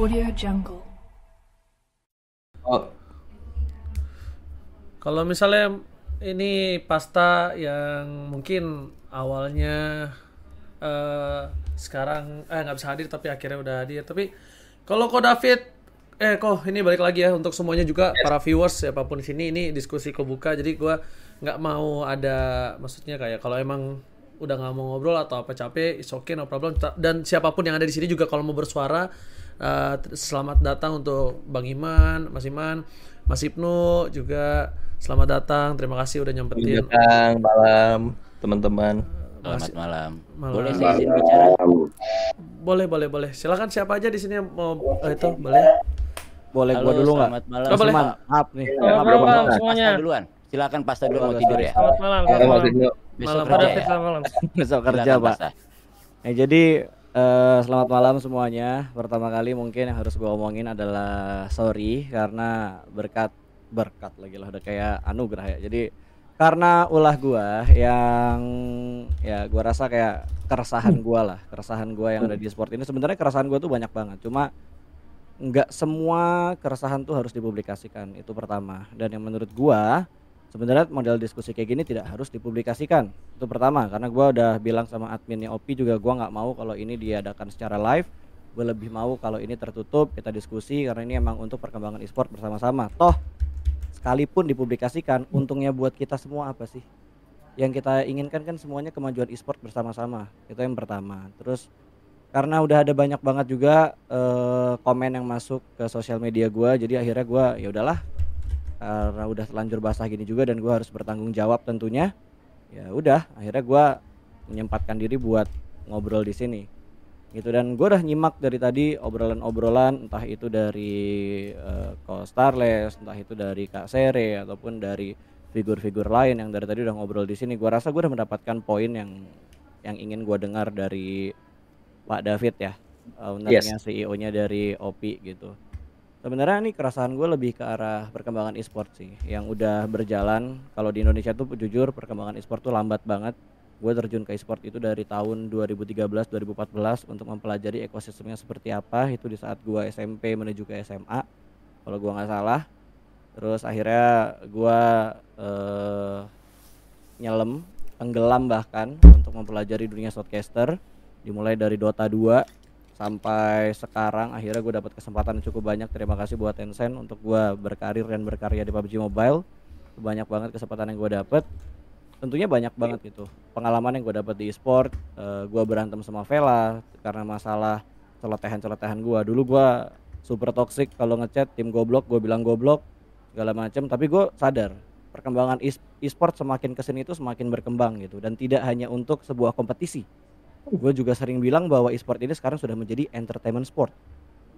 Audio Jungle. Oh. Kalau misalnya ini pasta yang mungkin awalnya uh, sekarang eh nggak bisa hadir tapi akhirnya udah hadir. Tapi kalau kok David eh kok ini balik lagi ya untuk semuanya juga yes. para viewers siapapun di sini ini diskusi kebuka jadi gua nggak mau ada maksudnya kayak kalau emang udah nggak mau ngobrol atau apa capek, it's okay no problem. Dan siapapun yang ada di sini juga kalau mau bersuara Uh, selamat datang untuk Bang Iman, Mas Iman, Mas Ibnu juga selamat datang. Terima kasih udah nyempetin. Selamat datang, malam teman-teman. Eh, selamat malam. malam. Boleh saya izin bicara? Boleh, boleh, boleh. Silakan siapa aja di sini yang mau oh, itu boleh. Boleh Halo, gua dulu enggak? Selamat malam. Oh, boleh. Maaf maaf nih. Selamat malam, malam semuanya. Pasta duluan. Silakan pasta dulu mau tidur ya. Selamat malam. Ya. Selamat malam. Besok malam. kerja. Malam. Besok kerja, Pak. Nah, jadi Eh, selamat malam semuanya. Pertama kali mungkin yang harus gue omongin adalah sorry karena berkat berkat lagi lah udah kayak anugerah ya. Jadi karena ulah gua yang ya gua rasa kayak keresahan hmm. gua lah, keresahan gua yang ada di sport ini sebenarnya keresahan gua tuh banyak banget. Cuma nggak semua keresahan tuh harus dipublikasikan itu pertama. Dan yang menurut gua sebenarnya model diskusi kayak gini tidak harus dipublikasikan itu pertama karena gue udah bilang sama adminnya Opi juga gue nggak mau kalau ini diadakan secara live gue lebih mau kalau ini tertutup kita diskusi karena ini emang untuk perkembangan e-sport bersama-sama toh sekalipun dipublikasikan untungnya buat kita semua apa sih yang kita inginkan kan semuanya kemajuan e-sport bersama-sama itu yang pertama terus karena udah ada banyak banget juga uh, komen yang masuk ke sosial media gue jadi akhirnya gue ya udahlah karena udah terlanjur basah gini juga dan gue harus bertanggung jawab tentunya ya udah akhirnya gue menyempatkan diri buat ngobrol di sini gitu dan gue udah nyimak dari tadi obrolan-obrolan entah itu dari uh, eh, Ko Starless entah itu dari Kak Sere ataupun dari figur-figur lain yang dari tadi udah ngobrol di sini gue rasa gue udah mendapatkan poin yang yang ingin gue dengar dari Pak David ya ownernya yes. CEO-nya dari Opi gitu Sebenarnya ini kerasaan gue lebih ke arah perkembangan e-sport sih, yang udah berjalan. Kalau di Indonesia tuh jujur perkembangan e-sport tuh lambat banget. Gue terjun ke e-sport itu dari tahun 2013-2014 untuk mempelajari ekosistemnya seperti apa. Itu di saat gue SMP menuju ke SMA, kalau gue nggak salah. Terus akhirnya gue eh, nyelem, tenggelam bahkan untuk mempelajari dunia shortcaster. Dimulai dari Dota 2, sampai sekarang akhirnya gue dapat kesempatan cukup banyak terima kasih buat Tencent untuk gue berkarir dan berkarya di PUBG Mobile banyak banget kesempatan yang gue dapet tentunya banyak banget gitu pengalaman yang gue dapet di e-sport uh, e, gue berantem sama Vela karena masalah celotehan-celotehan gue dulu gue super toxic kalau ngechat tim goblok gue bilang goblok segala macam tapi gue sadar perkembangan e-sport semakin kesini itu semakin berkembang gitu dan tidak hanya untuk sebuah kompetisi gue juga sering bilang bahwa e-sport ini sekarang sudah menjadi entertainment sport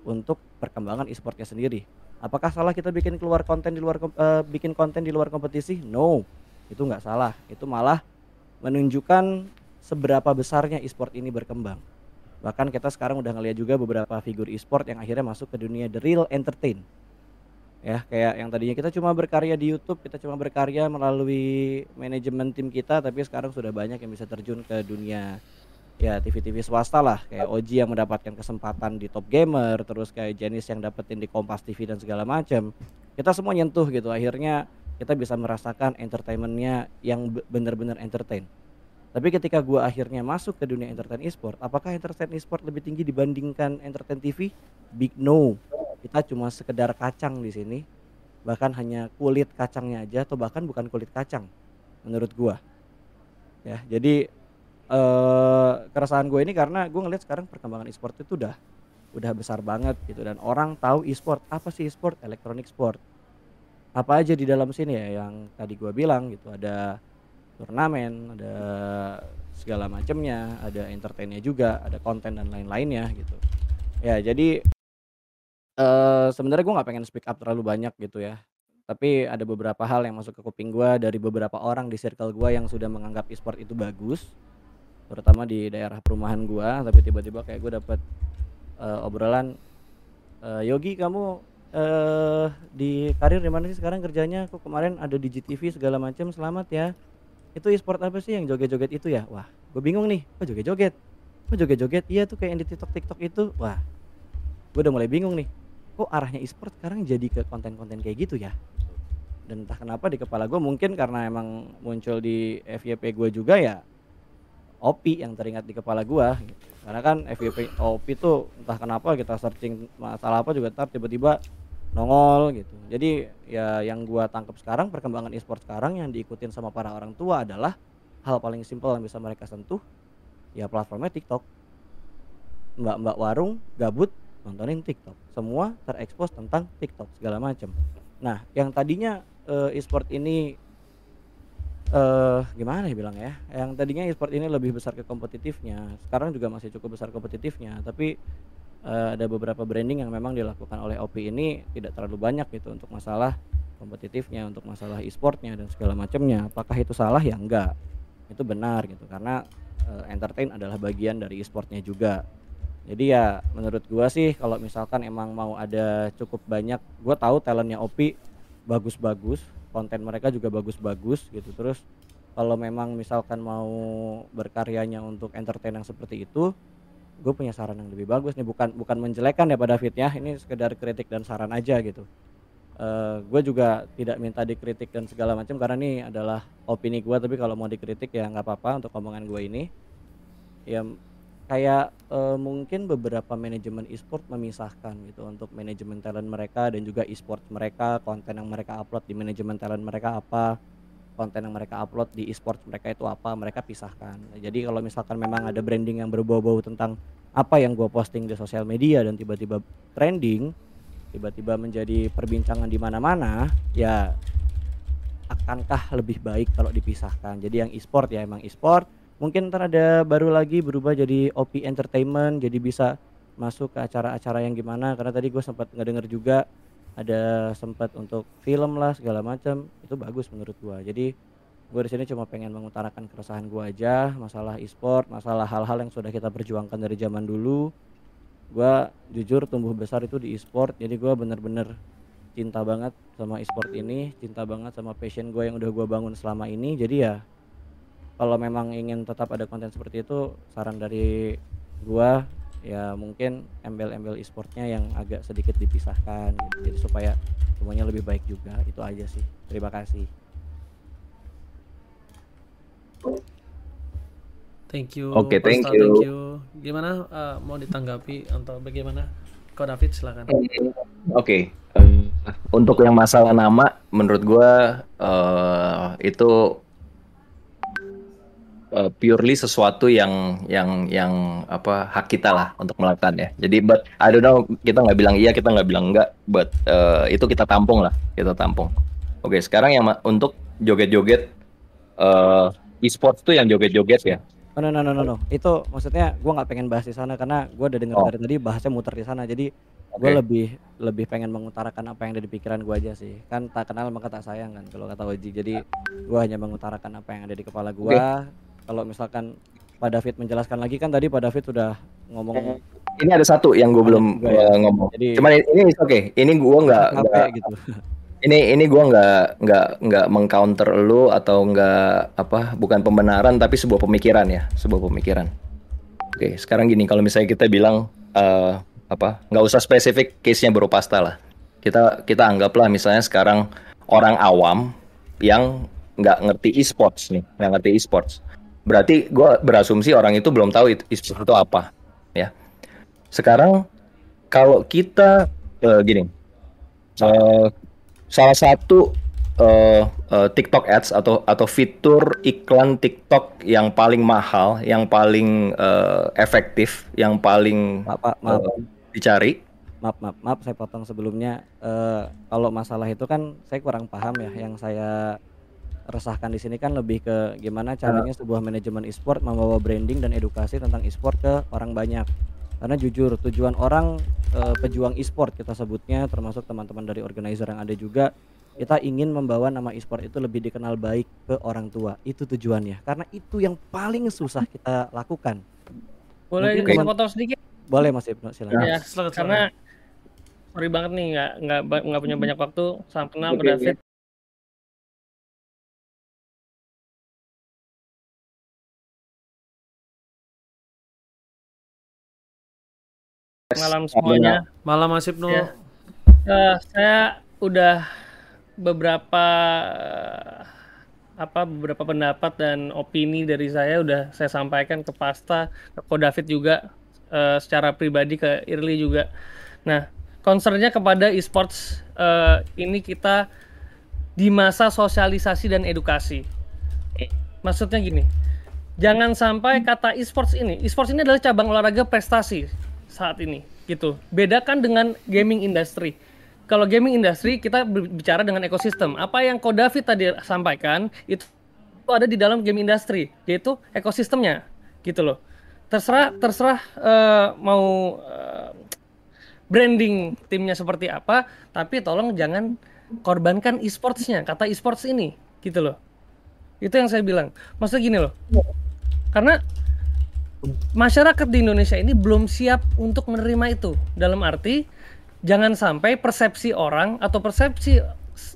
untuk perkembangan e-sportnya sendiri. Apakah salah kita bikin keluar konten di luar uh, bikin konten di luar kompetisi? No, itu nggak salah. Itu malah menunjukkan seberapa besarnya e-sport ini berkembang. Bahkan kita sekarang udah ngeliat juga beberapa figur e-sport yang akhirnya masuk ke dunia the real entertain. Ya, kayak yang tadinya kita cuma berkarya di YouTube, kita cuma berkarya melalui manajemen tim kita, tapi sekarang sudah banyak yang bisa terjun ke dunia ya TV-TV swasta lah kayak Oji yang mendapatkan kesempatan di Top Gamer terus kayak Jenis yang dapetin di Kompas TV dan segala macam kita semua nyentuh gitu akhirnya kita bisa merasakan entertainmentnya yang benar-benar entertain tapi ketika gua akhirnya masuk ke dunia entertain e-sport apakah entertain e-sport lebih tinggi dibandingkan entertain TV big no kita cuma sekedar kacang di sini bahkan hanya kulit kacangnya aja atau bahkan bukan kulit kacang menurut gua ya jadi Eh, keresahan gue ini karena gue ngeliat sekarang perkembangan e-sport itu udah udah besar banget gitu dan orang tahu e-sport apa sih e-sport elektronik sport apa aja di dalam sini ya yang tadi gue bilang gitu ada turnamen ada segala macamnya ada entertainnya juga ada konten dan lain-lainnya gitu ya jadi uh, sebenarnya gue nggak pengen speak up terlalu banyak gitu ya tapi ada beberapa hal yang masuk ke kuping gue dari beberapa orang di circle gue yang sudah menganggap e-sport itu bagus terutama di daerah perumahan gua tapi tiba-tiba kayak gua dapat uh, eh, obrolan uh, Yogi kamu uh, di karir di mana sih sekarang kerjanya aku kemarin ada di GTV segala macam selamat ya itu e-sport apa sih yang joget-joget itu ya wah gue bingung nih kok joget-joget kok joget-joget iya tuh kayak yang di TikTok TikTok itu wah gue udah mulai bingung nih kok arahnya e-sport sekarang jadi ke konten-konten kayak gitu ya dan entah kenapa di kepala gue mungkin karena emang muncul di FYP gue juga ya OP yang teringat di kepala gua gitu. karena kan FYP OP itu entah kenapa kita searching masalah apa juga ntar tiba-tiba nongol gitu jadi ya yang gua tangkap sekarang perkembangan e-sport sekarang yang diikutin sama para orang tua adalah hal paling simpel yang bisa mereka sentuh ya platformnya TikTok mbak-mbak warung gabut nontonin TikTok semua terekspos tentang TikTok segala macam nah yang tadinya eh, e-sport ini uh, gimana ya bilang ya yang tadinya e-sport ini lebih besar ke kompetitifnya sekarang juga masih cukup besar kompetitifnya tapi uh, ada beberapa branding yang memang dilakukan oleh OP ini tidak terlalu banyak gitu untuk masalah kompetitifnya, untuk masalah e-sportnya dan segala macamnya. Apakah itu salah ya enggak? Itu benar gitu karena uh, entertain adalah bagian dari e-sportnya juga. Jadi ya menurut gua sih kalau misalkan emang mau ada cukup banyak, gua tahu talentnya OP bagus-bagus, konten mereka juga bagus-bagus gitu terus kalau memang misalkan mau berkaryanya untuk entertain yang seperti itu gue punya saran yang lebih bagus nih bukan bukan menjelekan ya pada David ya, ini sekedar kritik dan saran aja gitu uh, eh, gue juga tidak minta dikritik dan segala macam karena ini adalah opini gue tapi kalau mau dikritik ya nggak apa-apa untuk omongan gue ini ya kayak uh, mungkin beberapa manajemen e-sport memisahkan gitu untuk manajemen talent mereka dan juga e-sport mereka, konten yang mereka upload di manajemen talent mereka apa, konten yang mereka upload di e-sport mereka itu apa, mereka pisahkan. Nah, jadi kalau misalkan memang ada branding yang berbau-bau tentang apa yang gue posting di sosial media dan tiba-tiba trending, tiba-tiba menjadi perbincangan di mana-mana, ya akankah lebih baik kalau dipisahkan. Jadi yang e-sport ya emang e-sport, mungkin ntar ada baru lagi berubah jadi OP Entertainment jadi bisa masuk ke acara-acara yang gimana karena tadi gue sempat nggak denger juga ada sempat untuk film lah segala macam itu bagus menurut gue jadi gue di sini cuma pengen mengutarakan keresahan gue aja masalah e-sport masalah hal-hal yang sudah kita perjuangkan dari zaman dulu gue jujur tumbuh besar itu di e-sport jadi gue bener-bener cinta banget sama e-sport ini cinta banget sama passion gue yang udah gue bangun selama ini jadi ya kalau memang ingin tetap ada konten seperti itu saran dari gua ya mungkin embel-embel e-sportnya yang agak sedikit dipisahkan gitu. jadi supaya semuanya lebih baik juga itu aja sih terima kasih thank you oke okay, thank, you. thank you gimana uh, mau ditanggapi atau bagaimana kau David silakan oke okay. Eh, um, untuk yang masalah nama menurut gua uh, itu uh, purely sesuatu yang yang yang apa hak kita lah untuk melakukan ya. Jadi but I don't know kita nggak bilang iya kita nggak bilang enggak but uh, itu kita tampung lah kita tampung. Oke okay, sekarang yang untuk joget-joget uh, e-sports tuh yang joget-joget ya. Oh, no, no, no, no, no. Itu maksudnya gue nggak pengen bahas di sana karena gue udah dengar oh. dari tadi bahasnya muter di sana. Jadi okay. lebih lebih pengen mengutarakan apa yang ada di pikiran gue aja sih. Kan tak kenal maka tak sayang kan kalau kata Oji. Jadi gue hanya mengutarakan apa yang ada di kepala gue. Okay kalau misalkan Pak David menjelaskan lagi kan tadi Pak David sudah ngomong eh, ini ada satu yang gue belum eh, ya. ngomong Jadi, cuman ini oke okay. ini gue nggak gitu ini ini gue nggak nggak nggak mengcounter lu atau nggak apa bukan pembenaran tapi sebuah pemikiran ya sebuah pemikiran oke sekarang gini kalau misalnya kita bilang uh, apa nggak usah spesifik case nya pasta lah kita kita anggaplah misalnya sekarang orang awam yang nggak ngerti e-sports nih nggak ngerti e-sports Berarti gue berasumsi orang itu belum tahu itu, itu apa, ya. Sekarang kalau kita uh, gini, uh, salah satu uh, uh, TikTok ads atau atau fitur iklan TikTok yang paling mahal, yang paling uh, efektif, yang paling maaf, Uh, dicari. Maaf, maaf, maaf, saya potong sebelumnya. Uh, kalau masalah itu kan saya kurang paham ya. Yang saya resahkan di sini kan lebih ke gimana ya. caranya sebuah manajemen e-sport membawa branding dan edukasi tentang e-sport ke orang banyak. Karena jujur tujuan orang e, pejuang e-sport kita sebutnya termasuk teman-teman dari organizer yang ada juga kita ingin membawa nama e-sport itu lebih dikenal baik ke orang tua. Itu tujuannya. Karena itu yang paling susah kita lakukan. Boleh kita potong sedikit? Boleh Mas Ibnu, silakan. Ya, karena sorry banget nih nggak nggak punya hmm. banyak waktu. Salam kenal, David. malam iya. semuanya. Malam Mas Ibnu. Ya. Uh, saya udah beberapa apa beberapa pendapat dan opini dari saya udah saya sampaikan ke Pasta, ke Ko David juga uh, secara pribadi ke Irli juga. Nah, concernnya kepada esports uh, ini kita di masa sosialisasi dan edukasi. Maksudnya gini, jangan sampai kata esports ini, esports ini adalah cabang olahraga prestasi saat ini gitu. Bedakan dengan gaming industry. Kalau gaming industry kita bicara dengan ekosistem. Apa yang Kodavi tadi sampaikan itu ada di dalam game industry, yaitu ekosistemnya gitu loh. Terserah terserah uh, mau uh, branding timnya seperti apa, tapi tolong jangan korbankan e-sportsnya, kata e-sports ini gitu loh. Itu yang saya bilang. Maksudnya gini loh. Karena masyarakat di Indonesia ini belum siap untuk menerima itu. Dalam arti jangan sampai persepsi orang atau persepsi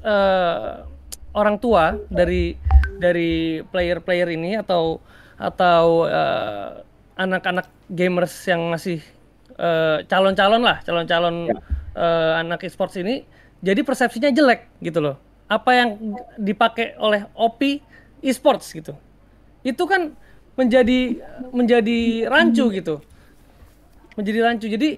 uh, orang tua dari dari player-player ini atau atau anak eh, anak-anak gamers yang masih calon eh, calon-calon lah, calon-calon ya. uh, anak esports ini jadi persepsinya jelek gitu loh. Apa yang dipakai oleh OP esports gitu. Itu kan menjadi menjadi rancu gitu menjadi rancu jadi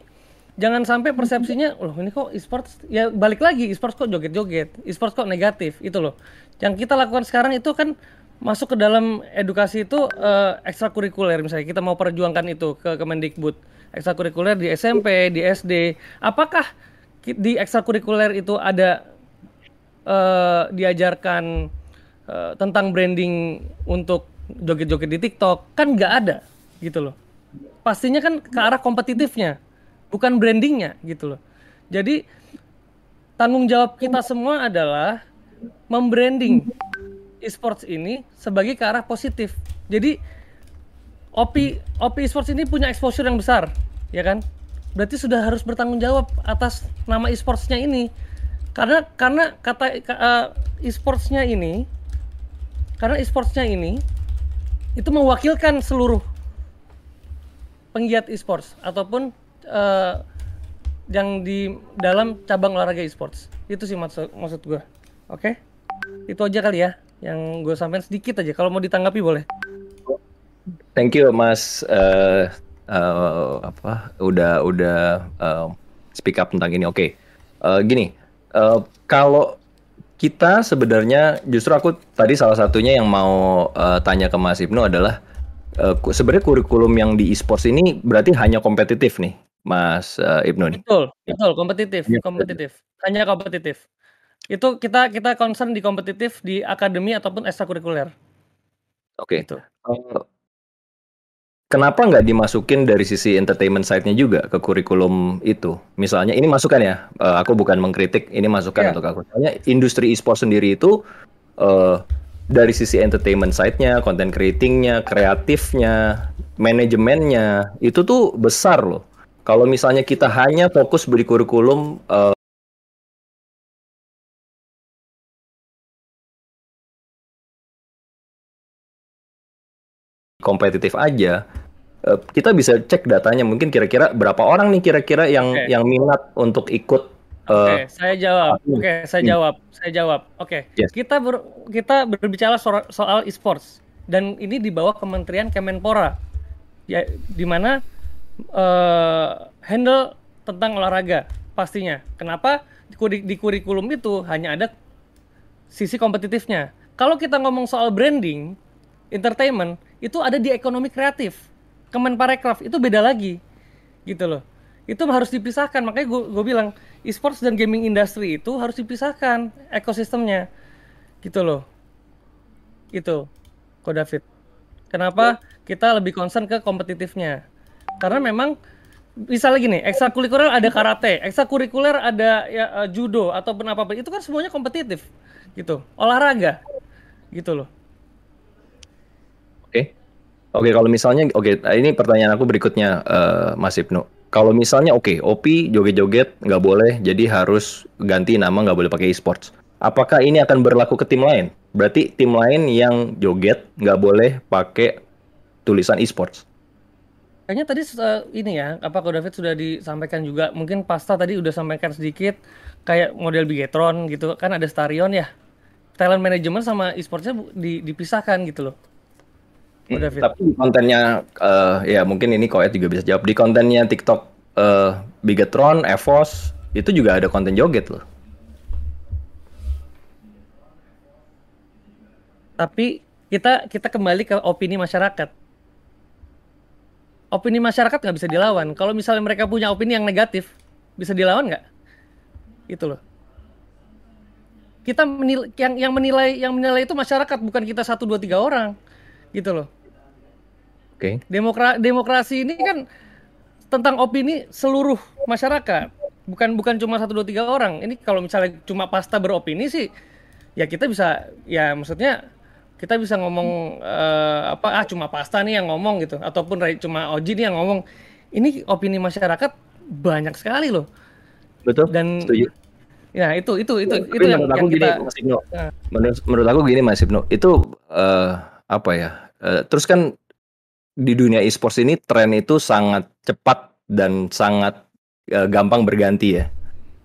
jangan sampai persepsinya loh ini kok e-sports ya balik lagi e-sports kok joget-joget e-sports kok negatif itu loh yang kita lakukan sekarang itu kan masuk ke dalam edukasi itu uh, ekstrakurikuler misalnya kita mau perjuangkan itu ke Kemendikbud ekstrakurikuler di SMP di SD apakah di ekstrakurikuler itu ada uh, diajarkan uh, tentang branding untuk joget-joget di TikTok kan nggak ada gitu loh. Pastinya kan ke arah kompetitifnya, bukan brandingnya gitu loh. Jadi tanggung jawab kita semua adalah membranding esports ini sebagai ke arah positif. Jadi OP OP esports ini punya exposure yang besar, ya kan? Berarti sudah harus bertanggung jawab atas nama esportsnya ini. Karena karena kata uh, esportsnya ini, karena esportsnya ini itu mewakilkan seluruh penggiat e-sports ataupun uh, yang di dalam cabang olahraga e-sports itu sih maksud maksud gue oke okay? itu aja kali ya yang gue sampaikan sedikit aja kalau mau ditanggapi boleh thank you mas uh, uh, apa udah udah uh, speak up tentang ini oke okay. uh, gini uh, kalau kita sebenarnya justru aku tadi salah satunya yang mau uh, tanya ke Mas Ibnu adalah uh, sebenarnya kurikulum yang di e-sports ini berarti hanya kompetitif nih, Mas uh, Ibnu nih. Betul, ya. betul, kompetitif, ya. kompetitif. Iya. Hanya kompetitif. Itu kita kita concern di kompetitif di akademi ataupun ekstrakurikuler. Oke. Okay. Gitu. Uh, Kenapa nggak dimasukin dari sisi entertainment side-nya juga ke kurikulum itu? Misalnya ini masukan ya, eh, aku bukan mengkritik, ini masukan yeah. untuk aku. Soalnya industri e-sport sendiri itu uh, dari sisi entertainment side-nya, content creating-nya, kreatifnya, manajemennya, itu tuh besar loh. Kalau misalnya kita hanya fokus beri kurikulum uh, kompetitif aja eh, kita bisa cek datanya mungkin kira-kira berapa orang nih kira-kira yang okay. yang minat untuk ikut eh, Oke, okay, saya jawab. Hmm. Oke, okay, saya hmm. jawab. Saya jawab. Oke. Okay. Yes. Kita ber, kita berbicara soal, soal e-sports dan ini di bawah Kementerian Kemenpora. Ya di mana uh, handle tentang olahraga pastinya. Kenapa di, di kurikulum itu hanya ada sisi kompetitifnya. Kalau kita ngomong soal branding, entertainment, itu ada di ekonomi kreatif. Kemenparekraf itu beda lagi. Gitu loh. Itu harus dipisahkan. Makanya gue gue bilang esports dan gaming industry itu harus dipisahkan ekosistemnya. Gitu loh. Itu. Kok David. Kenapa kita lebih concern ke kompetitifnya? Karena memang bisa lagi nih ekstrakurikuler ada karate, ekstrakurikuler ada ya, judo ataupun apa-apa. Itu kan semuanya kompetitif gitu. Olahraga. Gitu loh Oke, kalau misalnya oke, nah, ini pertanyaan aku berikutnya uh, Mas Ibnu. Kalau misalnya oke, Opi OP joget-joget nggak boleh, jadi harus ganti nama nggak boleh pakai esports. Apakah ini akan berlaku ke tim lain? Berarti tim lain yang joget nggak boleh pakai tulisan esports. Kayaknya tadi uh, ini ya, apa Ko David sudah disampaikan juga. Mungkin Pasta tadi udah sampaikan sedikit kayak model Bigetron gitu kan ada Starion ya. Talent management sama esportsnya di, dipisahkan gitu loh. Iya, David. Tapi kontennya uh, ya mungkin ini Koet juga bisa jawab. Di kontennya TikTok uh, eh, Bigatron, Evos itu juga ada konten joget loh. Tapi kita kita kembali ke opini masyarakat. Opini masyarakat nggak bisa dilawan. Kalau misalnya mereka punya opini yang negatif, bisa dilawan nggak? Itu loh kita menil yang yang menilai yang menilai itu masyarakat bukan kita satu dua tiga orang gitu loh Oke. Okay. Demokra demokrasi ini kan tentang opini seluruh masyarakat. Bukan bukan cuma satu dua tiga orang. Ini kalau misalnya cuma pasta beropini sih ya kita bisa ya maksudnya kita bisa ngomong uh, apa ah cuma pasta nih yang ngomong gitu ataupun cuma Oji nih yang ngomong ini opini masyarakat banyak sekali loh betul dan setuju ya itu itu itu ya, itu yang, menurut yang aku kita, gini Mas Ibnu nah. menurut, menurut aku gini Mas Ibnu itu uh, apa ya uh, terus kan di dunia e-sports ini tren itu sangat cepat dan sangat uh, gampang berganti ya.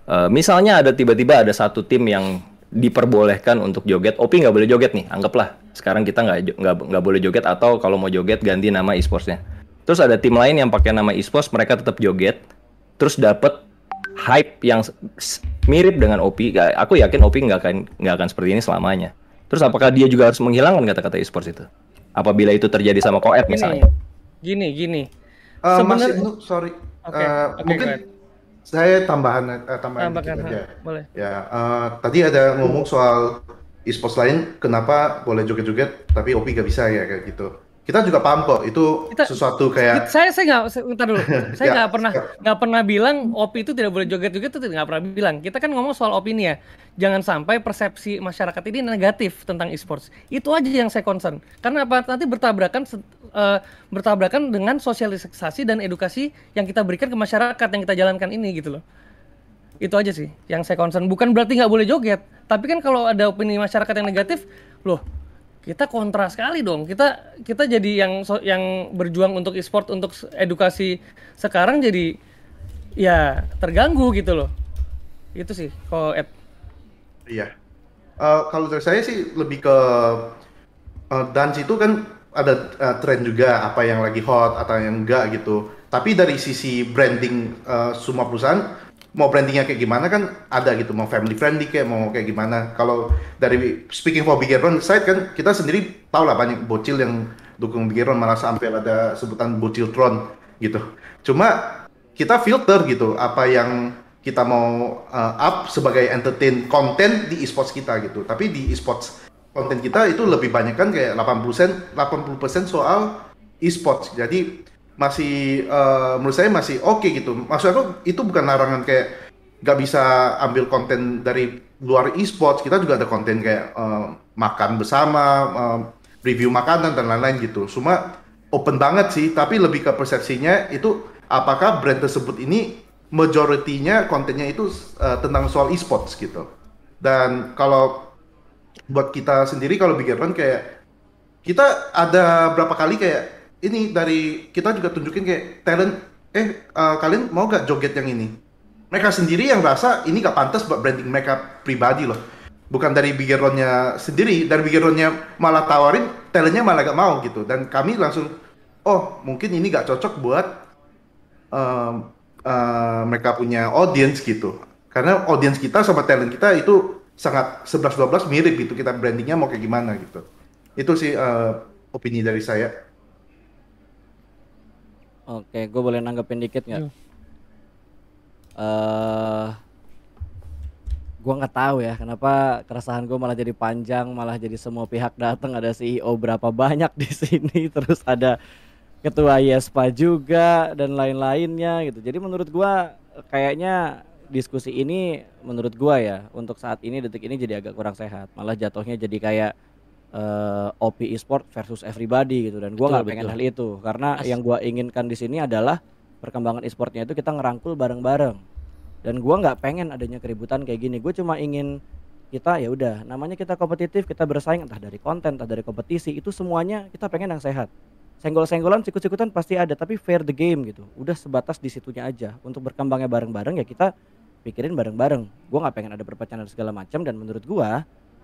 Uh, misalnya ada tiba-tiba ada satu tim yang diperbolehkan untuk joget. Opi nggak boleh joget nih, anggaplah. Sekarang kita nggak nggak boleh joget atau kalau mau joget ganti nama e-sportsnya. Terus ada tim lain yang pakai nama e-sports, mereka tetap joget. Terus dapat hype yang mirip dengan Opi. Aku yakin Opi nggak akan nggak akan seperti ini selamanya. Terus apakah dia juga harus menghilangkan kata-kata e-sports itu? apabila itu terjadi sama koep misalnya. Gini, gini. Uh, Sebenarnya sorry. Okay, uh, eh, okay, mungkin saya tambahan uh, tambahan Tambahkan, aja. Boleh. Ya, uh, tadi ada ngomong soal e-sports lain kenapa boleh joget-joget tapi opi gak bisa ya kayak gitu kita juga paham kok itu kita, sesuatu kayak saya saya nggak sebentar dulu saya ya. nggak pernah nggak pernah bilang opi itu tidak boleh joget-joget itu nggak pernah bilang kita kan ngomong soal opini ya jangan sampai persepsi masyarakat ini negatif tentang esports itu aja yang saya concern karena apa nanti bertabrakan uh, bertabrakan dengan sosialisasi dan edukasi yang kita berikan ke masyarakat yang kita jalankan ini gitu loh itu aja sih yang saya concern bukan berarti nggak boleh joget tapi kan kalau ada opini masyarakat yang negatif loh kita kontra sekali dong. Kita kita jadi yang yang berjuang untuk e-sport untuk edukasi sekarang jadi ya terganggu gitu loh. Itu sih kalau Ed. Iya. Uh, kalau dari saya sih lebih ke uh, dance itu kan ada uh, eh, tren juga apa yang lagi hot atau yang enggak gitu. Tapi dari sisi branding uh, semua perusahaan mau brandingnya kayak gimana kan ada gitu mau family friendly kayak mau kayak gimana kalau dari speaking for Bigeron side kan kita sendiri tau lah banyak bocil yang dukung Bigeron malah sampai ada sebutan bocil tron gitu cuma kita filter gitu apa yang kita mau uh, up sebagai entertain content di esports kita gitu tapi di esports konten kita itu lebih banyak kan kayak 80% 80% soal esports jadi masih uh, menurut saya masih oke okay gitu. Maksud aku itu bukan larangan kayak nggak bisa ambil konten dari luar e-sports. Kita juga ada konten kayak uh, makan bersama, uh, review makanan dan lain-lain gitu. Cuma open banget sih, tapi lebih ke persepsinya itu apakah brand tersebut ini majoritinya kontennya itu uh, tentang soal e-sports gitu. Dan kalau buat kita sendiri kalau bikin kayak kita ada berapa kali kayak ini dari kita juga tunjukin kayak talent eh uh, kalian mau gak joget yang ini mereka sendiri yang rasa ini gak pantas buat branding mereka pribadi loh bukan dari bigeronnya sendiri dari bigeronnya malah tawarin talentnya malah gak mau gitu dan kami langsung oh mungkin ini gak cocok buat uh, uh, mereka punya audience gitu karena audience kita sama talent kita itu sangat 11-12 mirip gitu kita brandingnya mau kayak gimana gitu itu sih uh, opini dari saya Oke, gue boleh nanggepin dikit nggak? Iya. Eh, uh, gue nggak tahu ya kenapa keresahan gue malah jadi panjang, malah jadi semua pihak datang ada CEO berapa banyak di sini, terus ada ketua ISPA juga dan lain-lainnya gitu. Jadi menurut gue kayaknya diskusi ini menurut gue ya untuk saat ini detik ini jadi agak kurang sehat, malah jatuhnya jadi kayak uh, eh, OP e versus everybody gitu dan gua nggak pengen hal itu karena As yang gua inginkan di sini adalah perkembangan esportnya itu kita ngerangkul bareng-bareng dan gua nggak pengen adanya keributan kayak gini gue cuma ingin kita ya udah namanya kita kompetitif kita bersaing entah dari konten entah dari kompetisi itu semuanya kita pengen yang sehat senggol-senggolan sikut-sikutan pasti ada tapi fair the game gitu udah sebatas di situnya aja untuk berkembangnya bareng-bareng ya kita pikirin bareng-bareng gue nggak pengen ada perpecahan dan segala macam dan menurut gue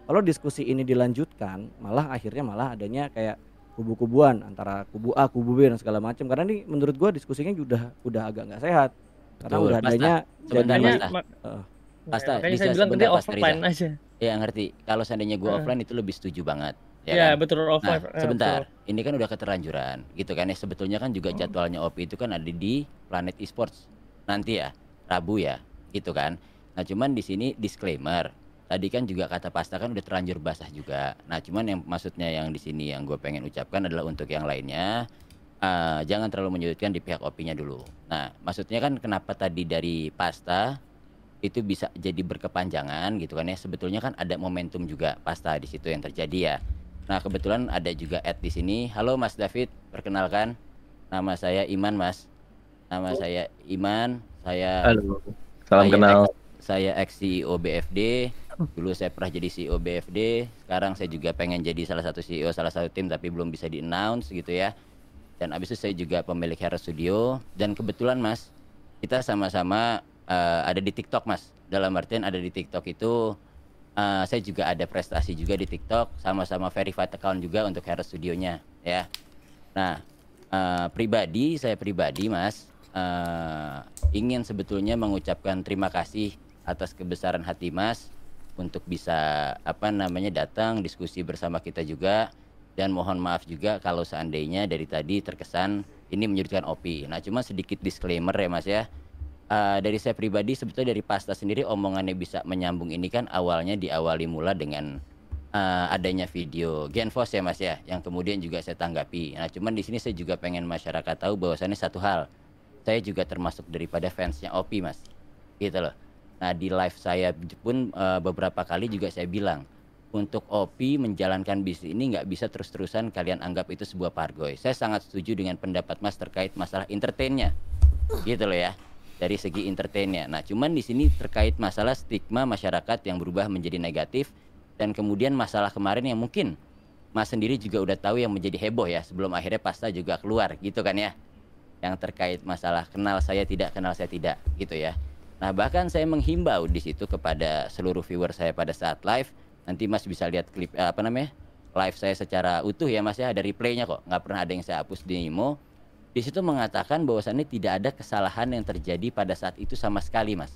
kalau diskusi ini dilanjutkan, malah akhirnya malah adanya kayak kubu-kubuan antara kubu A, kubu B dan segala macam. Karena ini menurut gua diskusinya udah udah agak nggak sehat. Karena Betul, udah adanya sebenarnya pasti eh, bisa ya, saya offline aja. Ya ngerti. Kalau seandainya gue uh. offline itu lebih setuju banget. Ya, yeah, kan? betul nah, offline. Nah, sebentar, betul. ini kan udah keterlanjuran, gitu kan ya. Sebetulnya kan juga hmm. jadwalnya OP itu kan ada di Planet Esports nanti ya, Rabu ya, gitu kan. Nah cuman di sini disclaimer, tadi kan juga kata pasta kan udah terlanjur basah juga. Nah, cuman yang maksudnya yang di sini yang gue pengen ucapkan adalah untuk yang lainnya uh, jangan terlalu menyudutkan di pihak Opinya dulu. Nah, maksudnya kan kenapa tadi dari pasta itu bisa jadi berkepanjangan gitu kan ya. Sebetulnya kan ada momentum juga pasta di situ yang terjadi ya. Nah, kebetulan ada juga ad di sini. Halo Mas David, perkenalkan nama saya Iman, Mas. Nama saya Iman, saya Halo. Salam saya kenal. Ex, saya ex CEO BFD Dulu saya pernah jadi CEO BFD, sekarang saya juga pengen jadi salah satu CEO salah satu tim tapi belum bisa di-announce gitu ya. Dan abis itu saya juga pemilik Hair Studio dan kebetulan Mas, kita sama-sama uh, ada di TikTok Mas. Dalam artian ada di TikTok itu uh, saya juga ada prestasi juga di TikTok, sama-sama verified account juga untuk Studio Studionya ya. Nah, uh, pribadi saya pribadi Mas uh, ingin sebetulnya mengucapkan terima kasih atas kebesaran hati Mas untuk bisa apa namanya datang diskusi bersama kita juga dan mohon maaf juga kalau seandainya dari tadi terkesan ini menyudutkan opi. Nah, cuma sedikit disclaimer ya Mas ya. Uh, dari saya pribadi sebetulnya dari pasta sendiri omongannya bisa menyambung ini kan awalnya diawali mula dengan uh, adanya video Genfos ya Mas ya yang kemudian juga saya tanggapi. Nah, cuman di sini saya juga pengen masyarakat tahu bahwasannya satu hal. Saya juga termasuk daripada fansnya Opi Mas. Gitu loh Nah di live saya pun uh, beberapa kali juga saya bilang untuk OP menjalankan bisnis ini nggak bisa terus-terusan kalian anggap itu sebuah pargoy. Saya sangat setuju dengan pendapat Mas terkait masalah entertainnya, gitu loh ya dari segi entertainnya. Nah, cuman di sini terkait masalah stigma masyarakat yang berubah menjadi negatif dan kemudian masalah kemarin yang mungkin Mas sendiri juga udah tahu yang menjadi heboh ya sebelum akhirnya pasta juga keluar gitu kan ya. Yang terkait masalah kenal saya tidak kenal saya tidak gitu ya. Nah, bahkan saya menghimbau di situ kepada seluruh viewer saya pada saat live. Nanti Mas bisa lihat klip eh, apa namanya? live saya secara utuh ya Mas ya, ada replaynya kok. nggak pernah ada yang saya hapus di Nemo. Di situ mengatakan bahwasannya tidak ada kesalahan yang terjadi pada saat itu sama sekali, Mas.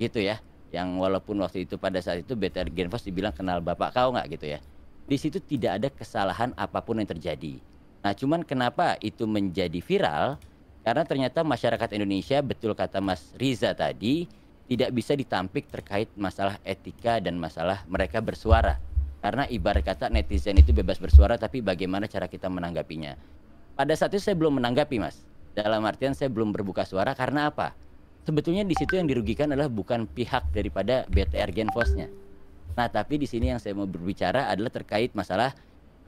Gitu ya. Yang walaupun waktu itu pada saat itu BTR Genfos dibilang kenal bapak kau nggak gitu ya. Di situ tidak ada kesalahan apapun yang terjadi. Nah, cuman kenapa itu menjadi viral? Karena ternyata masyarakat Indonesia betul kata Mas Riza tadi tidak bisa ditampik terkait masalah etika dan masalah mereka bersuara. Karena ibarat kata netizen itu bebas bersuara tapi bagaimana cara kita menanggapinya. Pada saat itu saya belum menanggapi Mas. Dalam artian saya belum berbuka suara karena apa? Sebetulnya di situ yang dirugikan adalah bukan pihak daripada BTR Genfosnya. Nah, tapi di sini yang saya mau berbicara adalah terkait masalah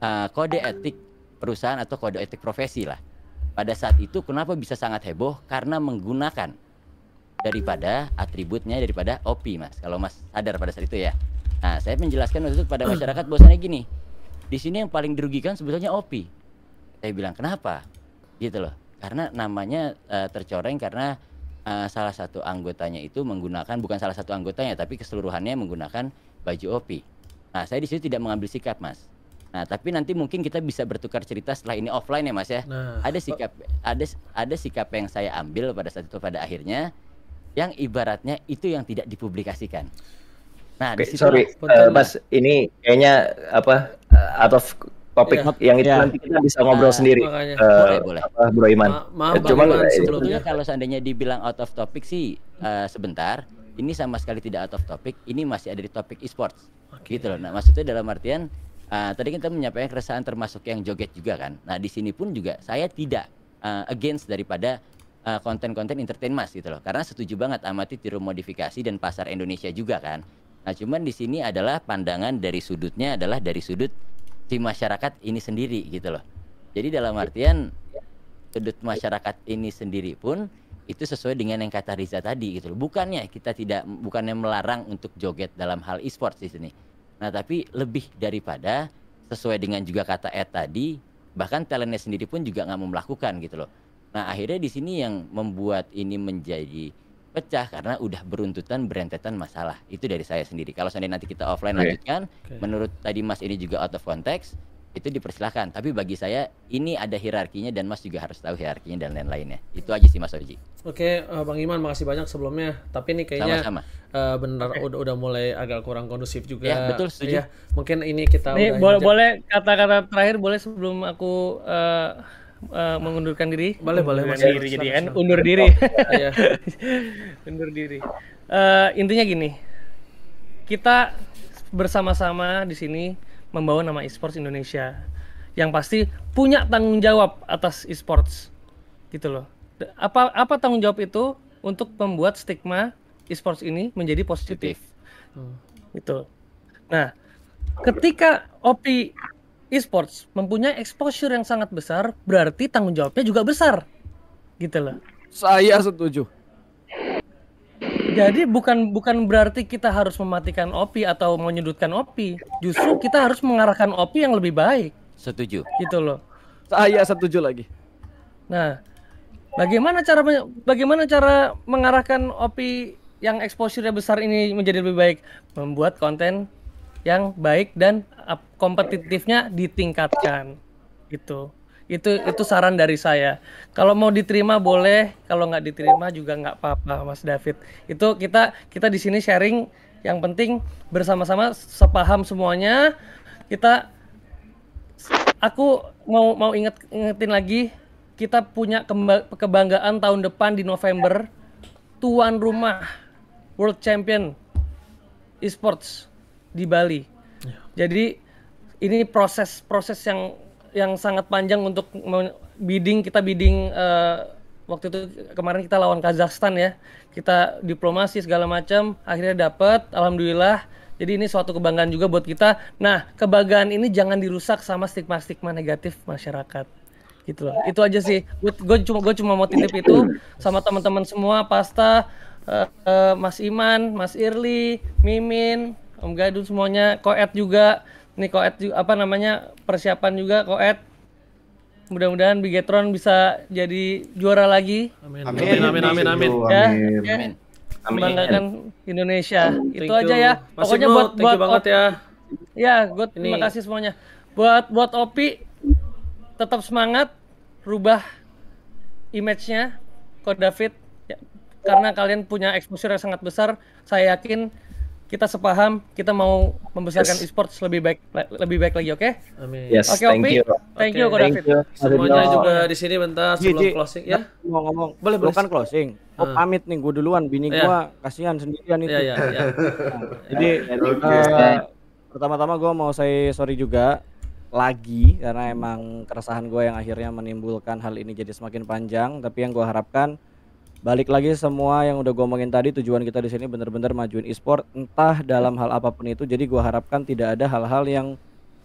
uh, kode etik perusahaan atau kode etik profesi lah pada saat itu kenapa bisa sangat heboh? Karena menggunakan daripada atributnya daripada OP, Mas. Kalau Mas sadar pada saat itu ya. Nah, saya menjelaskan waktu itu kepada masyarakat bahwasannya gini. Di sini yang paling dirugikan sebetulnya OP. Saya bilang, "Kenapa?" Gitu loh. Karena namanya uh, tercoreng karena uh, salah satu anggotanya itu menggunakan bukan salah satu anggotanya tapi keseluruhannya menggunakan baju OP. Nah, saya di situ tidak mengambil sikap, Mas. Nah, tapi nanti mungkin kita bisa bertukar cerita setelah ini offline ya Mas ya. Nah, ada sikap ada ada sikap yang saya ambil pada saat itu pada akhirnya yang ibaratnya itu yang tidak dipublikasikan. Nah, okay, di situ sorry uh, Mas, ini kayaknya apa uh, out of topik yeah. yang itu yeah. nanti kita bisa ngobrol nah, sendiri. Uh, boleh, boleh. Apa, Bro Iman. Ma maaf, Cuman sebelumnya kalau seandainya dibilang out of topic sih uh, sebentar, ini sama sekali tidak out of topic, ini masih ada di topik e-sports. Okay. Gitu loh. Nah, maksudnya dalam artian uh, tadi kita menyampaikan keresahan termasuk yang joget juga kan. Nah di sini pun juga saya tidak uh, against daripada konten ah, konten-konten entertain mas gitu loh. Karena setuju banget amati tiru modifikasi dan pasar Indonesia juga kan. Nah cuman di sini adalah pandangan dari sudutnya adalah dari sudut si masyarakat ini sendiri gitu loh. Jadi dalam artian sudut masyarakat ini sendiri pun itu sesuai dengan yang kata Riza tadi gitu loh. Bukannya kita tidak bukannya melarang untuk joget dalam hal e sports di sini Nah, tapi lebih daripada sesuai dengan juga kata Ed tadi, bahkan talentnya sendiri pun juga nggak mau melakukan gitu loh. Nah, akhirnya di sini yang membuat ini menjadi pecah karena udah beruntutan berentetan masalah. Itu dari saya sendiri. Kalau seandainya nanti kita offline okay. lanjutkan, okay. menurut tadi Mas ini juga out of context, itu dipersilahkan. Tapi bagi saya ini ada hierarkinya dan Mas juga harus tahu hierarkinya dan lain-lainnya. Itu aja sih Mas Oji. Oke, uh, Bang Iman, makasih banyak sebelumnya. Tapi ini kayaknya Sama-sama. Uh, benar udah, udah mulai agak kurang kondusif juga. Ya, betul setuju. Ya, mungkin ini kita ini boleh boleh kata-kata terakhir boleh sebelum aku uh, uh, mengundurkan diri. Boleh, boleh Mas. Diri jadi kan iya. iya. undur diri. undur diri. Uh, intinya gini. Kita bersama-sama di sini membawa nama esports Indonesia yang pasti punya tanggung jawab atas esports gitu loh apa apa tanggung jawab itu untuk membuat stigma esports ini menjadi positif hmm. gitu nah ketika OP esports mempunyai exposure yang sangat besar berarti tanggung jawabnya juga besar gitu loh saya setuju jadi bukan bukan berarti kita harus mematikan opi atau menyudutkan opi. Justru kita harus mengarahkan opi yang lebih baik. Setuju. Gitu loh. Saya ah, setuju lagi. Nah, bagaimana cara bagaimana cara mengarahkan opi yang eksposurnya besar ini menjadi lebih baik? Membuat konten yang baik dan kompetitifnya ditingkatkan. Gitu itu itu saran dari saya kalau mau diterima boleh kalau nggak diterima juga nggak apa-apa Mas David itu kita kita di sini sharing yang penting bersama-sama sepaham semuanya kita aku mau mau inget ingetin lagi kita punya kebanggaan tahun depan di November tuan rumah World Champion esports di Bali. Ya. Jadi ini proses proses yang yang sangat panjang untuk bidding kita bidding uh, waktu itu kemarin kita lawan Kazakhstan ya kita diplomasi segala macam akhirnya dapat alhamdulillah jadi ini suatu kebanggaan juga buat kita nah kebanggaan ini jangan dirusak sama stigma stigma negatif masyarakat gitu loh itu aja sih gue cuma gue cuma mau titip itu sama teman-teman semua pasta uh, uh, Mas Iman Mas Irli Mimin Om Gadun semuanya Koet juga ini koet juga, apa namanya persiapan juga koet. Mudah-mudahan Bigetron bisa jadi juara lagi. Amin. Amin amin amin amin. Ya, amin. Ya. amin. amin Indonesia. Amin. Itu aja ya. Masih Pokoknya bro, buat buat banget ya. Ya, gue terima kasih semuanya. Buat buat Opi tetap semangat, rubah image-nya Coach David ya, karena kalian punya exposure yang sangat besar. Saya yakin kita sepaham, kita mau membesarkan yes. e-sports lebih baik lebih baik lagi, oke? Okay? Amin. Yes, okay, thank Opi. you. Thank you, okay. Thank David. You. Semuanya juga di sini bentar sebelum Gigi. closing ya. Nah, mau ngomong. Boleh, boleh. kan closing. Oh, pamit nih gue duluan, bini yeah. gua kasihan sendirian iya, itu. Iya, iya, iya. Jadi okay. Eh, uh, pertama-tama gua mau saya sorry juga lagi karena emang keresahan gue yang akhirnya menimbulkan hal ini jadi semakin panjang, tapi yang gua harapkan balik lagi semua yang udah gue omongin tadi tujuan kita di sini bener-bener majuin e-sport entah dalam hal apapun itu jadi gue harapkan tidak ada hal-hal yang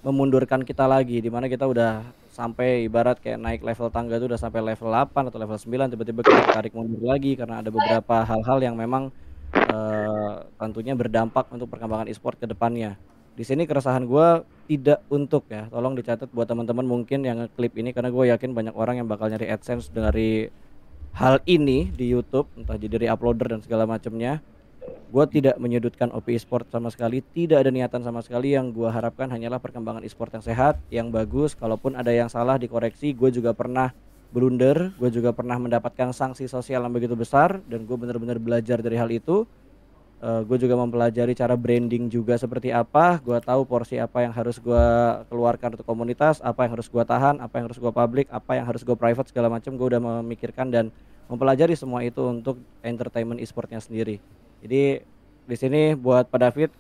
memundurkan kita lagi dimana kita udah sampai ibarat kayak naik level tangga itu udah sampai level 8 atau level 9 tiba-tiba kita tarik mundur lagi karena ada beberapa hal-hal yang memang uh, tentunya berdampak untuk perkembangan e-sport ke depannya di sini keresahan gue tidak untuk ya tolong dicatat buat teman-teman mungkin yang klip ini karena gue yakin banyak orang yang bakal nyari adsense dari hal ini di YouTube entah jadi reuploader uploader dan segala macamnya gue tidak menyudutkan OP e-sport sama sekali tidak ada niatan sama sekali yang gue harapkan hanyalah perkembangan e-sport yang sehat yang bagus kalaupun ada yang salah dikoreksi gue juga pernah blunder gue juga pernah mendapatkan sanksi sosial yang begitu besar dan gue benar-benar belajar dari hal itu uh, eh, gue juga mempelajari cara branding juga seperti apa gue tahu porsi apa yang harus gue keluarkan untuk komunitas apa yang harus gue tahan apa yang harus gue publik, apa yang harus gue private segala macam gue udah memikirkan dan mempelajari semua itu untuk entertainment e-sportnya sendiri jadi di sini buat Pak David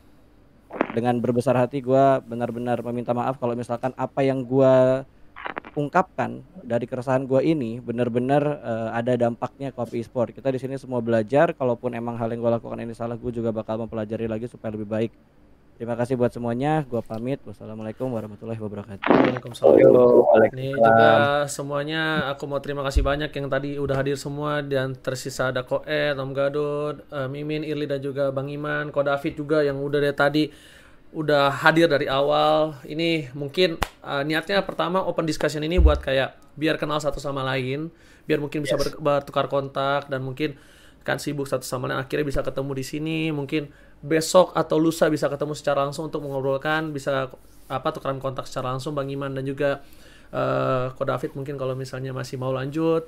dengan berbesar hati gue benar-benar meminta maaf kalau misalkan apa yang gue ungkapkan dari keresahan gue ini benar-benar uh, ada dampaknya kopi e sport. Kita di sini semua belajar, kalaupun emang hal yang gue lakukan ini salah, gue juga bakal mempelajari lagi supaya lebih baik. Terima kasih buat semuanya. gue pamit. Wassalamualaikum warahmatullahi wabarakatuh. Waalaikumsalam. Ini juga semuanya aku mau terima kasih banyak yang tadi udah hadir semua dan tersisa ada Koe, Tom Gadot, uh, Mimin, Irli dan juga Bang Iman, Ko David juga yang udah dari tadi udah hadir dari awal. Ini mungkin uh, niatnya pertama open discussion ini buat kayak biar kenal satu sama lain, biar mungkin bisa yes. bertukar kontak dan mungkin kan sibuk satu sama lain akhirnya bisa ketemu di sini. Mungkin besok atau lusa bisa ketemu secara langsung untuk mengobrolkan, bisa apa tukaran kontak secara langsung Bang Iman dan juga uh, Ko David mungkin kalau misalnya masih mau lanjut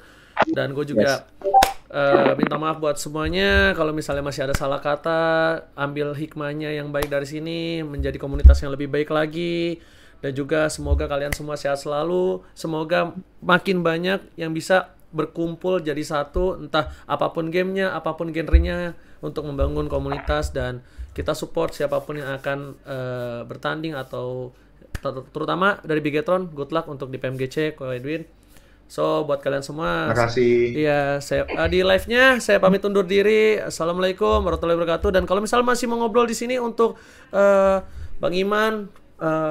dan gue juga yes. Uh, minta maaf buat semuanya kalau misalnya masih ada salah kata ambil hikmahnya yang baik dari sini menjadi komunitas yang lebih baik lagi dan juga semoga kalian semua sehat selalu semoga makin banyak yang bisa berkumpul jadi satu entah apapun gamenya apapun genrenya untuk membangun komunitas dan kita support siapapun yang akan uh, bertanding atau terutama dari Bigetron good luck untuk di PMGC Ko Edwin So buat kalian semua. Makasih. Iya, saya eh, di live-nya saya pamit undur diri. Assalamualaikum warahmatullahi wabarakatuh dan kalau misal masih mau ngobrol di sini untuk uh, Bang Iman uh,